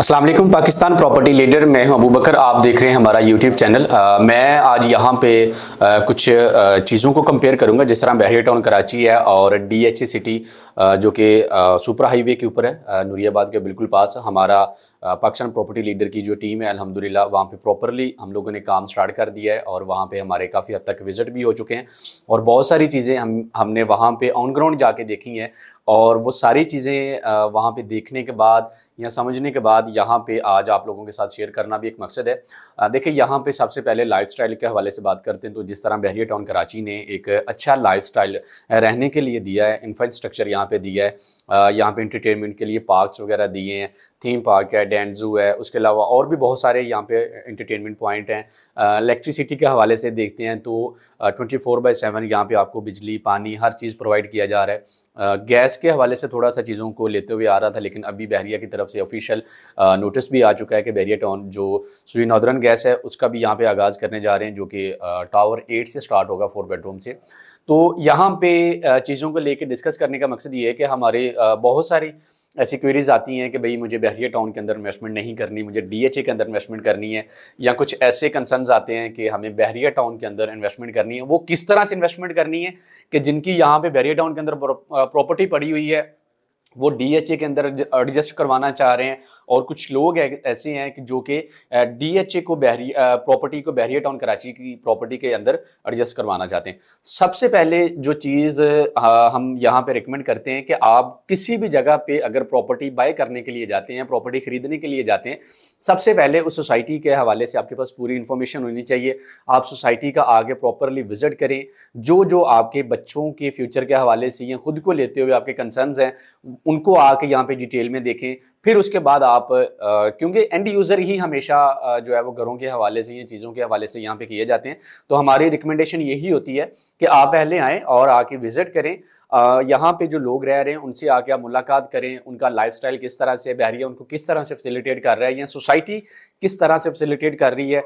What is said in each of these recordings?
Aslam Pakistan property leader मैं हूं अबू बकर आप देख रहे हैं हमारा यूट्यूब चैनल आ, मैं आज यहां पे आ, कुछ चीज़ों को कंपेयर करूंगा जिस तरह बहरी टाउन कराची है और डी एच सिटी आ, जो कि सुपर हाईवे के ऊपर है नूरियाबाद के बिल्कुल पास हमारा पाकिस्तान प्रॉपर्टी लीडर की जो टीम है अलहमदिल्ला वहाँ पर प्रॉपरली हम लोगों ने काम स्टार्ट कर दिया है और वहाँ पर हमारे काफ़ी हद तक विजिट भी हो चुके हैं और बहुत सारी चीज़ें हम हमने वहाँ पर ऑन ग्राउंड जाके देखी हैं और वो सारी चीज़ें वहाँ पे देखने के बाद या समझने के बाद यहाँ पे आज आप लोगों के साथ शेयर करना भी एक मकसद है देखिए यहाँ पे सबसे पहले लाइफस्टाइल के हवाले से बात करते हैं तो जिस तरह बहरिया टाउन कराची ने एक अच्छा लाइफस्टाइल रहने के लिए दिया है इंफ्रास्ट्रक्चर यहाँ पर दिया है यहाँ पर इंटरटेनमेंट के लिए पार्कस वगैरह दिए हैं थीम पार्क है डैंड जू है उसके अलावा और भी बहुत सारे यहाँ पे इंटरटेनमेंट पॉइंट हैं इलेक्ट्रिसिटी के हवाले से देखते हैं तो ट्वेंटी फोर बाई सेवन यहाँ पर आपको बिजली पानी हर चीज़ प्रोवाइड किया जा रहा है गैस गैस के हवाले से थोड़ा सा चीज़ों को लेते हुए आ रहा था लेकिन अभी बहरिया की तरफ से ऑफिशियल नोटिस भी आ चुका है कि बहरिया टाउन जो सुई नौदरन गैस है उसका भी यहाँ पे आगाज़ करने जा रहे हैं जो कि टावर एट से स्टार्ट होगा फोर बेडरूम से तो यहाँ पे चीज़ों को लेकर डिस्कस करने का मकसद ये है कि हमारे बहुत सारी ऐसी क्वेरीज आती हैं कि भाई मुझे बहरिया टाउन के अंदर इन्वेस्टमेंट नहीं करनी मुझे डीएचए के अंदर इन्वेस्टमेंट करनी है या कुछ ऐसे कंसर्नस आते हैं कि हमें बहरिया टाउन के अंदर इन्वेस्टमेंट करनी है वो किस तरह से इन्वेस्टमेंट करनी है कि जिनकी यहाँ पे बहरिया टाउन के अंदर प्रॉपर्टी पड़ी हुई है वो डी के अंदर एडजस्ट करवाना चाह रहे हैं और कुछ लोग ऐसे हैं कि जो कि ए को बहरी प्रॉपर्टी को बहरिया टाउन कराची की प्रॉपर्टी के अंदर एडजस्ट करवाना चाहते हैं सबसे पहले जो चीज़ हम यहाँ पे रिकमेंड करते हैं कि आप किसी भी जगह पे अगर प्रॉपर्टी बाय करने के लिए जाते हैं प्रॉपर्टी खरीदने के लिए जाते हैं सबसे पहले उस सोसाइटी के हवाले से आपके पास पूरी इन्फॉर्मेशन होनी चाहिए आप सोसाइटी का आगे प्रॉपरली विजिट करें जो जो आपके बच्चों के फ्यूचर के हवाले से या खुद को लेते हुए आपके कंसर्नस हैं उनको आके यहाँ पे डिटेल में देखें फिर उसके बाद आप क्योंकि एंड यूज़र ही हमेशा जो है वो घरों के हवाले से ये चीज़ों के हवाले से यहाँ पे किए जाते हैं तो हमारी रिकमेंडेशन यही होती है कि आप पहले आएँ और आके विज़िट करें यहाँ पे जो लोग रह रहे हैं उनसे आके आप मुलाकात करें उनका लाइफस्टाइल किस तरह से बहरिया उनको किस तरह से फैसिलिटेट कर रहा है या सोसाइटी किस तरह से फैसिलिटेट कर रही है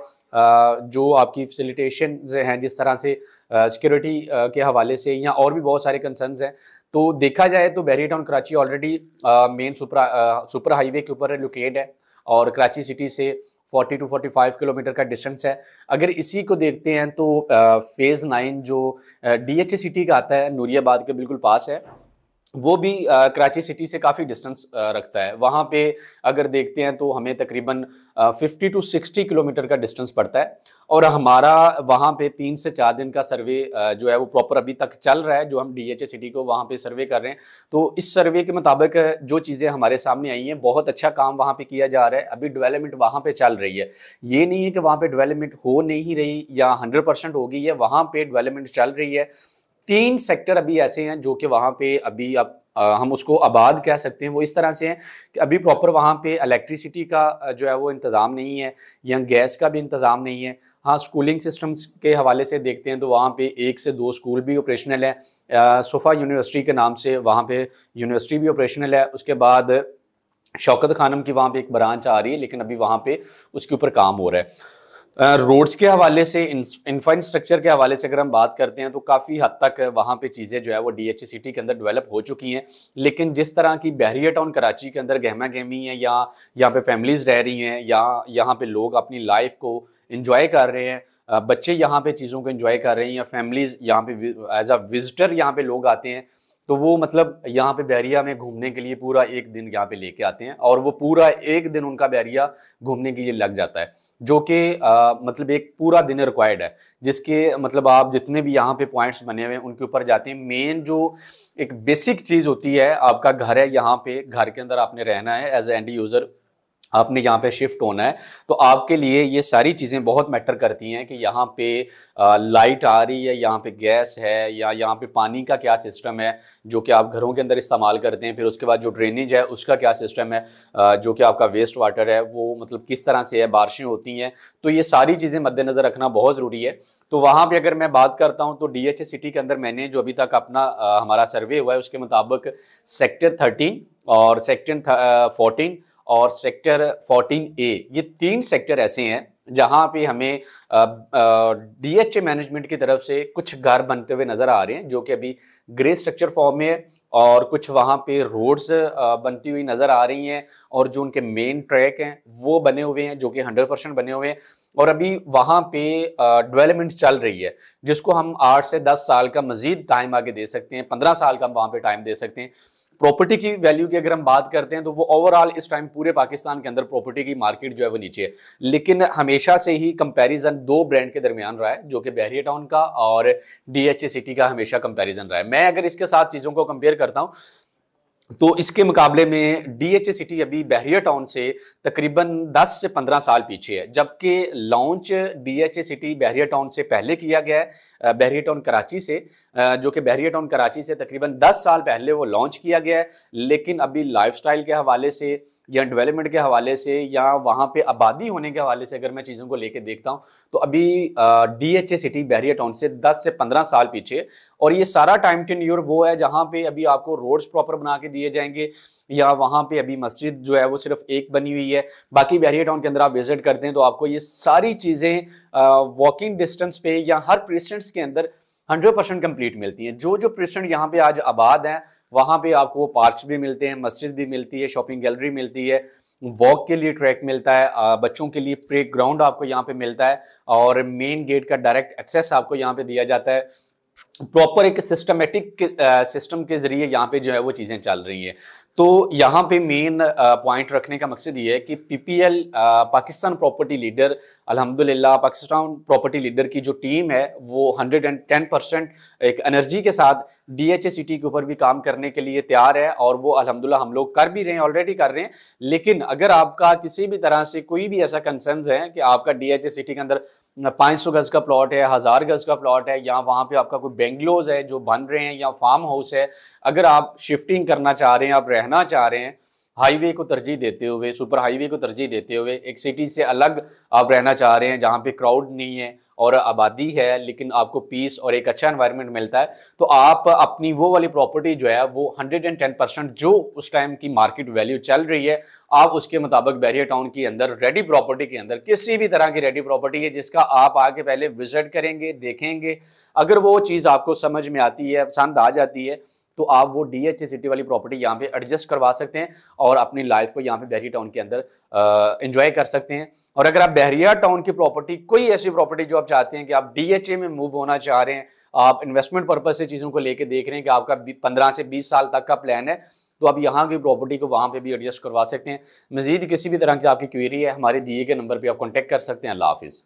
जो आपकी फैसिलिटेशन हैं जिस तरह से सिक्योरिटी के हवाले से या और भी बहुत सारे कंसर्नस हैं तो देखा जाए तो Bahria town Karachi already main super super highway के ऊपर लोकेट है और कराची सिटी से 40 टू 45 किलोमीटर का डिस्टेंस है अगर इसी को देखते हैं तो फेज़ नाइन जो डी एच सिटी का आता है नूरियाबाद के बिल्कुल पास है वो भी कराची सिटी से काफ़ी डिस्टेंस रखता है वहाँ पे अगर देखते हैं तो हमें तकरीबन 50 टू 60 किलोमीटर का डिस्टेंस पड़ता है और हमारा वहाँ पे तीन से चार दिन का सर्वे जो है वो प्रॉपर अभी तक चल रहा है जो हम डी एच ए सिटी को वहाँ पे सर्वे कर रहे हैं तो इस सर्वे के मुताबिक जो चीज़ें हमारे सामने आई हैं बहुत अच्छा काम वहाँ पर किया जा रहा है अभी डिवेलपमेंट वहाँ पर चल रही है ये नहीं है कि वहाँ पर डिवेलपमेंट हो नहीं रही या हंड्रेड परसेंट हो गई है वहाँ पर डिवेलपमेंट चल रही है तीन सेक्टर अभी ऐसे हैं जो कि वहाँ पे अभी अब हम उसको आबाद कह सकते हैं वो इस तरह से हैं कि अभी प्रॉपर वहाँ पे इलेक्ट्रिसिटी का जो है वो इंतज़ाम नहीं है या गैस का भी इंतज़ाम नहीं है हाँ स्कूलिंग सिस्टम्स के हवाले से देखते हैं तो वहाँ पे एक से दो स्कूल भी ऑपरेशनल है सोफ़ा यूनिवर्सिटी के नाम से वहाँ पर यूनिवर्सिटी भी ऑपरेशनल है उसके बाद शौकत खानम की वहाँ पर एक ब्रांच आ रही है लेकिन अभी वहाँ पर उसके ऊपर काम हो रहा है रोड्स के हवाले से इंफ्रास्ट्रक्चर के हवाले से अगर हम बात करते हैं तो काफ़ी हद तक वहाँ पे चीज़ें जो है वो डी एच सिटी के अंदर डेवलप हो चुकी हैं लेकिन जिस तरह की बहरिया टाउन कराची के अंदर गहमा गहमी है या यहाँ पे फैमिलीज़ रह रही हैं या यहाँ पे लोग अपनी लाइफ को इन्जॉय कर रहे हैं बच्चे यहाँ पे चीज़ों को इन्जॉय कर रहे हैं या फैमिलीज़ यहाँ पे एज अ विजिटर यहाँ पे लोग आते हैं तो वो मतलब यहाँ पे बैरिया में घूमने के लिए पूरा एक दिन यहाँ पे लेके आते हैं और वो पूरा एक दिन उनका बैरिया घूमने के लिए लग जाता है जो कि मतलब एक पूरा दिन रिक्वायर्ड है जिसके मतलब आप जितने भी यहाँ पे पॉइंट्स बने हुए हैं उनके ऊपर जाते हैं मेन जो एक बेसिक चीज़ होती है आपका घर है यहाँ पे घर के अंदर आपने रहना है एज एंड यूज़र आपने यहाँ पे शिफ्ट होना है तो आपके लिए ये सारी चीज़ें बहुत मैटर करती हैं कि यहाँ पे लाइट आ रही है यहाँ पे गैस है या यहाँ पे पानी का क्या सिस्टम है जो कि आप घरों के अंदर इस्तेमाल करते हैं फिर उसके बाद जो ड्रेनेज है उसका क्या सिस्टम है जो कि आपका वेस्ट वाटर है वो मतलब किस तरह से है बारिशें होती हैं तो ये सारी चीज़ें मद्देनज़र रखना बहुत ज़रूरी है तो वहाँ पर अगर मैं बात करता हूँ तो डी सिटी के अंदर मैंने जो अभी तक अपना हमारा सर्वे हुआ है उसके मुताबिक सेक्टर थर्टीन और सेक्टर फोर्टीन और सेक्टर 14 ए ये तीन सेक्टर ऐसे हैं जहां पे हमें डीएचए मैनेजमेंट की तरफ से कुछ घर बनते हुए नज़र आ रहे हैं जो कि अभी ग्रे स्ट्रक्चर फॉर्म में है और कुछ वहां पे रोड्स बनती हुई नज़र आ रही हैं और जो उनके मेन ट्रैक हैं वो बने हुए हैं जो कि 100 परसेंट बने हुए हैं और अभी वहां पे डेवलपमेंट चल रही है जिसको हम आठ से दस साल का मज़ीद टाइम आगे दे सकते हैं पंद्रह साल का हम वहाँ पर टाइम दे सकते हैं प्रॉपर्टी की वैल्यू की अगर हम बात करते हैं तो वो ओवरऑल इस टाइम पूरे पाकिस्तान के अंदर प्रॉपर्टी की मार्केट जो है वो नीचे है लेकिन हमेशा से ही कंपैरिजन दो ब्रांड के दरमियान रहा है जो कि बहरिया टाउन का और डीएचए सिटी का हमेशा कंपैरिजन रहा है मैं अगर इसके साथ चीज़ों को कंपेयर करता हूँ तो इसके मुकाबले में डीएचए सिटी अभी बहरिया टाउन से तकरीबन 10 से 15 साल पीछे है जबकि launch DHA city Bahria town से पहले किया गया है बहरिया टाउन कराची से जो कि बहरिया टाउन कराची से तकरीबन 10 साल पहले वो लॉन्च किया गया है लेकिन अभी लाइफस्टाइल के हवाले से या डेवलपमेंट के हवाले से या वहाँ पर आबादी होने के हवाले से अगर मैं चीज़ों को लेकर देखता हूँ तो अभी डी सिटी बहरिया टाउन से दस से पंद्रह साल पीछे और ये सारा टाइम टेन वो है जहाँ पर अभी आपको रोड्स प्रॉपर बना के दिए जाएंगे या वहाँ पे अभी मस्जिद जो है वो सिर्फ एक बनी हुई है बाकी बहरिया टाउन के अंदर आप विजिट करते हैं तो आपको ये सारी चीज़ें वॉकिंग डिस्टेंस पे या हर प्रेसेंट्स के अंदर हंड्रेड परसेंट कम्प्लीट मिलती हैं जो जो प्रेसेंट यहाँ पे आज आबाद हैं वहाँ पे आपको वो पार्क भी मिलते हैं मस्जिद भी मिलती है शॉपिंग गैलरी मिलती है वॉक के लिए ट्रैक मिलता है बच्चों के लिए प्ले ग्राउंड आपको यहाँ पे मिलता है और मेन गेट का डायरेक्ट एक्सेस आपको यहाँ पे दिया जाता है प्रॉपर एक सिस्टमेटिक सिस्टम के ज़रिए यहाँ पे जो है वो चीज़ें चल रही हैं तो यहाँ पे मेन पॉइंट रखने का मकसद ये है कि पीपीएल पाकिस्तान प्रॉपर्टी लीडर अल्हम्दुलिल्लाह पाकिस्तान प्रॉपर्टी लीडर की जो टीम है वो 110 परसेंट एक एनर्जी के साथ डी एच सिटी के ऊपर भी काम करने के लिए तैयार है और वो अलहमदिल्ला हम लोग कर भी रहे हैं ऑलरेडी कर रहे हैं लेकिन अगर आपका किसी भी तरह से कोई भी ऐसा कंसर्न है कि आपका डी एच सिटी के अंदर पाँच सौ गज़ का प्लॉट है हज़ार गज़ का प्लॉट है या वहाँ पे आपका कोई बेंगलोज है जो बन रहे हैं या फार्म हाउस है अगर आप शिफ्टिंग करना चाह रहे हैं आप रहना चाह रहे हैं हाईवे को तरजीह देते हुए सुपर हाईवे को तरजीह देते हुए एक सिटी से अलग आप रहना चाह रहे हैं जहाँ पे क्राउड नहीं है और आबादी है लेकिन आपको पीस और एक अच्छा इन्वायरमेंट मिलता है तो आप अपनी वो वाली प्रॉपर्टी जो है वो 110 परसेंट जो उस टाइम की मार्केट वैल्यू चल रही है आप उसके मुताबिक बैरियर टाउन के अंदर रेडी प्रॉपर्टी के अंदर किसी भी तरह की रेडी प्रॉपर्टी है जिसका आप आके पहले विजिट करेंगे देखेंगे अगर वो चीज़ आपको समझ में आती है पसंद आ जाती है तो आप वो डी एच सिटी वाली प्रॉपर्टी यहाँ पे एडजस्ट करवा सकते हैं और अपनी लाइफ को यहाँ पे बहरिया टाउन के अंदर एंजॉय कर सकते हैं और अगर आप बहरिया टाउन की प्रॉपर्टी कोई ऐसी प्रॉपर्टी जो आप चाहते हैं कि आप डी में मूव होना चाह रहे हैं आप इन्वेस्टमेंट पर्पज से चीज़ों को लेके देख रहे हैं कि आपका पंद्रह से बीस साल तक का प्लान है तो आप यहाँ की प्रॉपर्टी को वहाँ पे भी एडजस्ट करवा सकते हैं मजीद किसी भी तरह की आपकी क्वेरी है हमारे दिए गए नंबर पर आप कॉन्टैक्ट कर सकते हैं अल्लाह हाफिज़